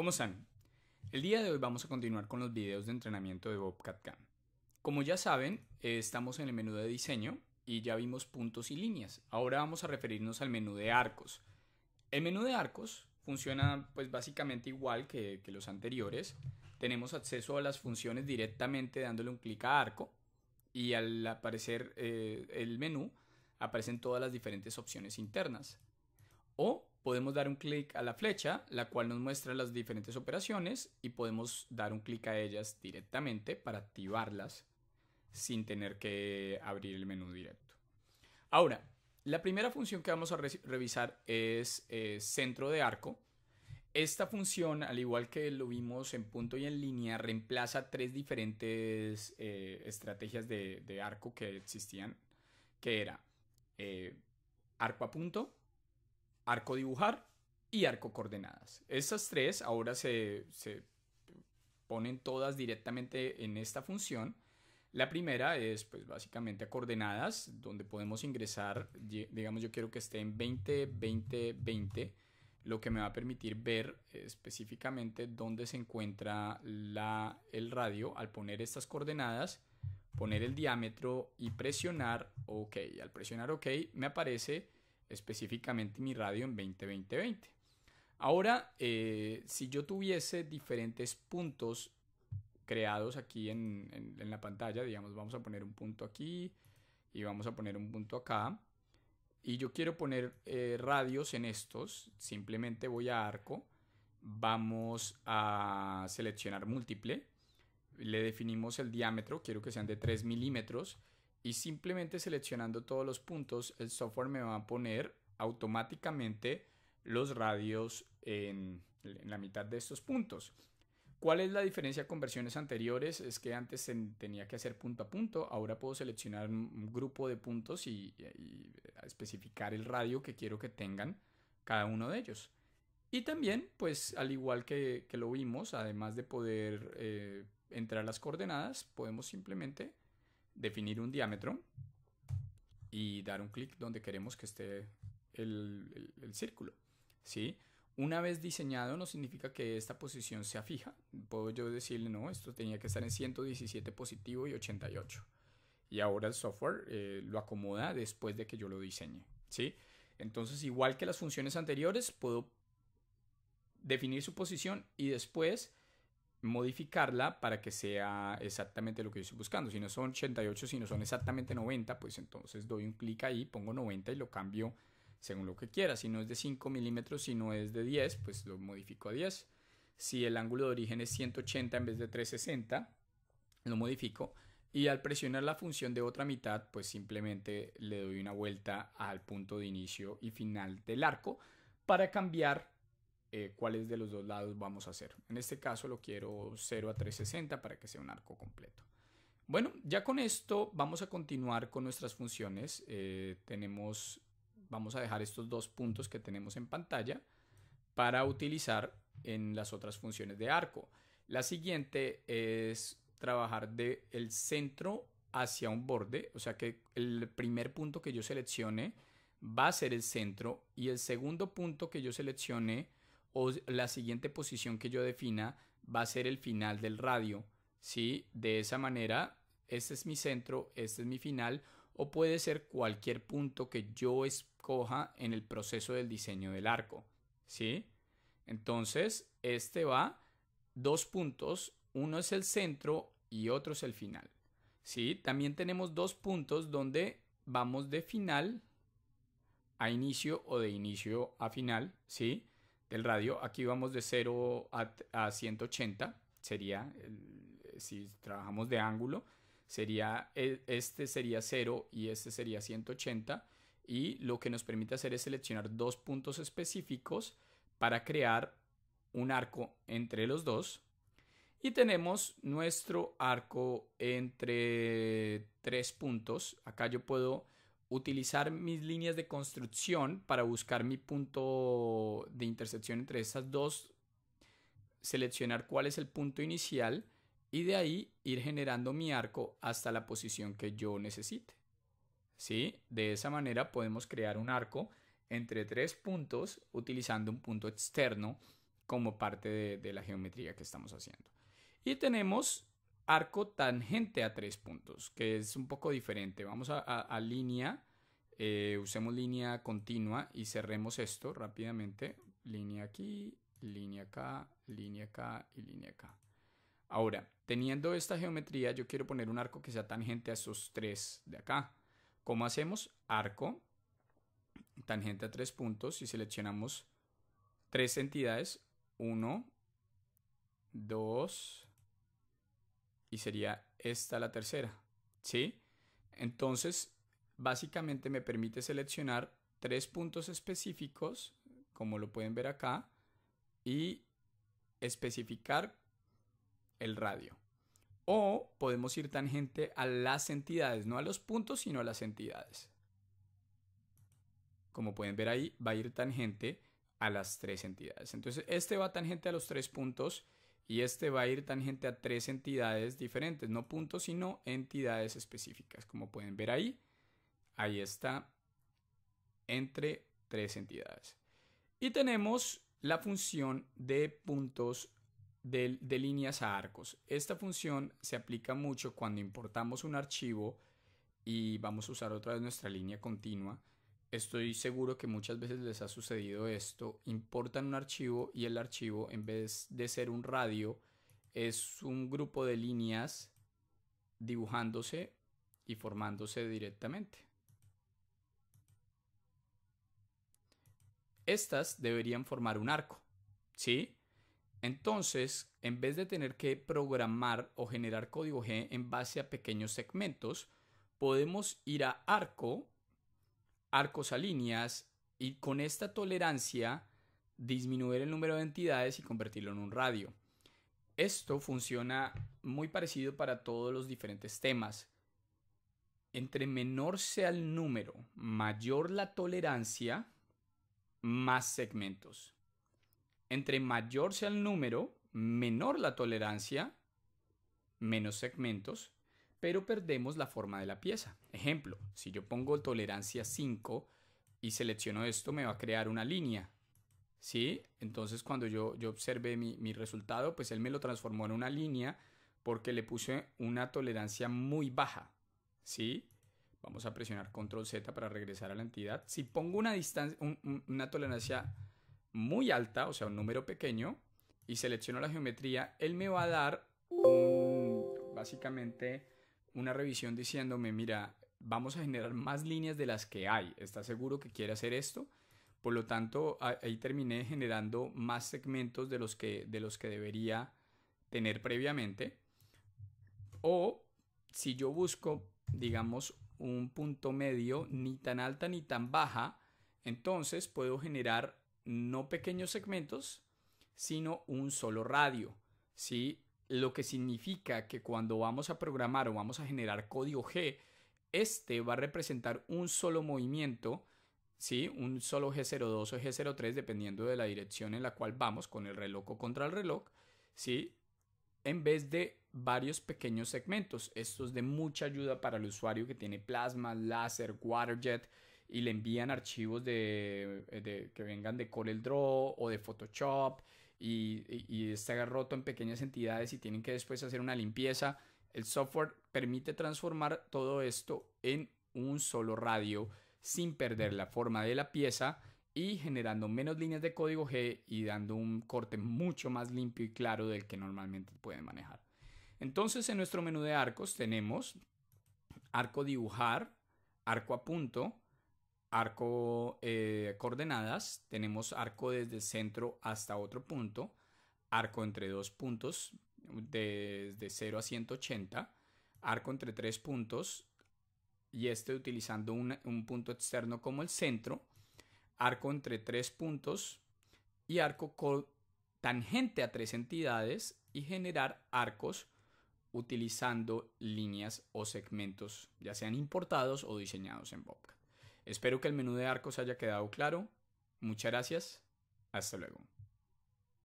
¿Cómo están? El día de hoy vamos a continuar con los videos de entrenamiento de Bobcat Cam. Como ya saben, eh, estamos en el menú de diseño y ya vimos puntos y líneas. Ahora vamos a referirnos al menú de arcos. El menú de arcos funciona pues básicamente igual que, los anteriores. Tenemos acceso a las funciones directamente dándole un clic a arco y al aparecer eh, el menú aparecen todas las diferentes opciones internas. O podemos dar un clic a la flecha, la cual nos muestra las diferentes operaciones y podemos dar un clic a ellas directamente para activarlas sin tener que abrir el menú directo. Ahora, la primera función que vamos a revisar es eh, centro de arco. Esta función, al igual que lo vimos en punto y en línea, reemplaza tres diferentes eh, estrategias de, arco que existían, que era eh, arco a punto, arco dibujar y arco coordenadas. Estas tres ahora se, ponen todas directamente en esta función. La primera es pues básicamente a coordenadas donde podemos ingresar, digamos yo quiero que esté en 20, 20, 20, lo que me va a permitir ver específicamente dónde se encuentra la, el radio al poner estas coordenadas, poner el diámetro y presionar OK. Al presionar OK me aparece específicamente mi radio en 2020 Ahora, eh, si yo tuviese diferentes puntos creados aquí en, la pantalla, digamos, vamos a poner un punto aquí y vamos a poner un punto acá, y yo quiero poner eh, radios en estos, simplemente voy a arco, vamos a seleccionar múltiple, le definimos el diámetro, quiero que sean de 3 milímetros, y simplemente seleccionando todos los puntos el software me va a poner automáticamente los radios en, la mitad de estos puntos. ¿Cuál es la diferencia con versiones anteriores? Es que antes tenía que hacer punto a punto, ahora puedo seleccionar un grupo de puntos y, especificar el radio que quiero que tengan cada uno de ellos. Y también, pues al igual que, lo vimos, además de poder eh, entrar las coordenadas, podemos simplemente definir un diámetro y dar un clic donde queremos que esté el, círculo. ¿sí? Una vez diseñado no significa que esta posición sea fija. Puedo yo decirle, no, esto tenía que estar en 117 positivo y 88. Y ahora el software eh, lo acomoda después de que yo lo diseñe. ¿sí? Entonces, igual que las funciones anteriores, puedo definir su posición y después modificarla para que sea exactamente lo que yo estoy buscando. Si no son 88, si no son exactamente 90, pues entonces doy un clic ahí, pongo 90 y lo cambio según lo que quiera. Si no es de 5 milímetros, si no es de 10, pues lo modifico a 10. Si el ángulo de origen es 180 en vez de 360, lo modifico. Y al presionar la función de otra mitad, pues simplemente le doy una vuelta al punto de inicio y final del arco para cambiar eh, cuáles de los dos lados vamos a hacer. En este caso lo quiero 0 a 360 para que sea un arco completo. Bueno, ya con esto vamos a continuar con nuestras funciones. Eh, tenemos, vamos a dejar estos dos puntos que tenemos en pantalla para utilizar en las otras funciones de arco. La siguiente es trabajar de el centro hacia un borde, o sea que el primer punto que yo seleccione va a ser el centro y el segundo punto que yo seleccione o la siguiente posición que yo defina va a ser el final del radio. ¿sí? De esa manera, este es mi centro, este es mi final, o puede ser cualquier punto que yo escoja en el proceso del diseño del arco. ¿sí? Entonces, este va dos puntos, uno es el centro y otro es el final. ¿sí? También tenemos dos puntos donde vamos de final a inicio o de inicio a final, ¿sí? del radio. Aquí vamos de 0 a, 180, sería, si trabajamos de ángulo, sería, este sería 0 y este sería 180. Y lo que nos permite hacer es seleccionar dos puntos específicos para crear un arco entre los dos. Y tenemos nuestro arco entre tres puntos. Acá yo puedo utilizar mis líneas de construcción para buscar mi punto de intersección entre esas dos, seleccionar cuál es el punto inicial y de ahí ir generando mi arco hasta la posición que yo necesite. ¿Sí? De esa manera podemos crear un arco entre tres puntos utilizando un punto externo como parte de, de la geometría que estamos haciendo. Y tenemos arco tangente a tres puntos, que es un poco diferente. Vamos a, línea, eh, usemos línea continua y cerremos esto rápidamente. Línea aquí, línea acá, línea acá y línea acá. Ahora, teniendo esta geometría, yo quiero poner un arco que sea tangente a esos tres de acá. ¿Cómo hacemos? Arco, tangente a tres puntos y seleccionamos tres entidades. Uno, dos, y sería esta la tercera, ¿sí? Entonces, básicamente me permite seleccionar tres puntos específicos, como lo pueden ver acá, y especificar el radio. O podemos ir tangente a las entidades, no a los puntos, sino a las entidades. Como pueden ver ahí, va a ir tangente a las tres entidades. Entonces, este va tangente a los tres puntos y este va a ir tangente a tres entidades diferentes, no puntos, sino entidades específicas. Como pueden ver ahí, ahí está entre tres entidades. Y tenemos la función de puntos de, líneas a arcos. Esta función se aplica mucho cuando importamos un archivo y vamos a usar otra vez nuestra línea continua Estoy seguro que muchas veces les ha sucedido esto. Importan un archivo y el archivo, en vez de ser un radio, es un grupo de líneas dibujándose y formándose directamente. Estas deberían formar un arco, ¿sí? Entonces, en vez de tener que programar o generar código G en base a pequeños segmentos, podemos ir a arco arcos a líneas y con esta tolerancia disminuir el número de entidades y convertirlo en un radio. Esto funciona muy parecido para todos los diferentes temas. Entre menor sea el número, mayor la tolerancia, más segmentos. Entre mayor sea el número, menor la tolerancia, menos segmentos pero perdemos la forma de la pieza. Ejemplo, si yo pongo tolerancia 5 y selecciono esto, me va a crear una línea. ¿Sí? Entonces cuando yo, yo observé mi, resultado, pues él me lo transformó en una línea porque le puse una tolerancia muy baja. ¿Sí? Vamos a presionar control Z para regresar a la entidad. Si pongo una, distancia, una tolerancia muy alta, o sea, un número pequeño, y selecciono la geometría, él me va a dar un, básicamente una revisión diciéndome, mira, vamos a generar más líneas de las que hay, está seguro que quiere hacer esto? Por lo tanto, ahí terminé generando más segmentos de los que, de los que debería tener previamente. O si yo busco, digamos, un punto medio ni tan alta ni tan baja, entonces puedo generar no pequeños segmentos, sino un solo radio lo que significa que cuando vamos a programar o vamos a generar código G, este va a representar un solo movimiento, ¿sí? un solo G02 o G03, dependiendo de la dirección en la cual vamos, con el reloj o contra el reloj, ¿sí? en vez de varios pequeños segmentos. Esto es de mucha ayuda para el usuario que tiene plasma, láser, waterjet y le envían archivos de, de que vengan de CorelDRAW o de Photoshop y, está roto en pequeñas entidades y tienen que después hacer una limpieza. El software permite transformar todo esto en un solo radio sin perder la forma de la pieza y generando menos líneas de código G y dando un corte mucho más limpio y claro del que normalmente pueden manejar. Entonces en nuestro menú de arcos tenemos arco dibujar, arco a punto, arco eh, coordenadas, tenemos arco desde el centro hasta otro punto, arco entre dos puntos desde 0 a 180, arco entre tres puntos y este utilizando un, un punto externo como el centro, arco entre tres puntos y arco tangente a tres entidades y generar arcos utilizando líneas o segmentos ya sean importados o diseñados en Bobcat. Espero que el menú de arcos haya quedado claro. Muchas gracias. Hasta luego.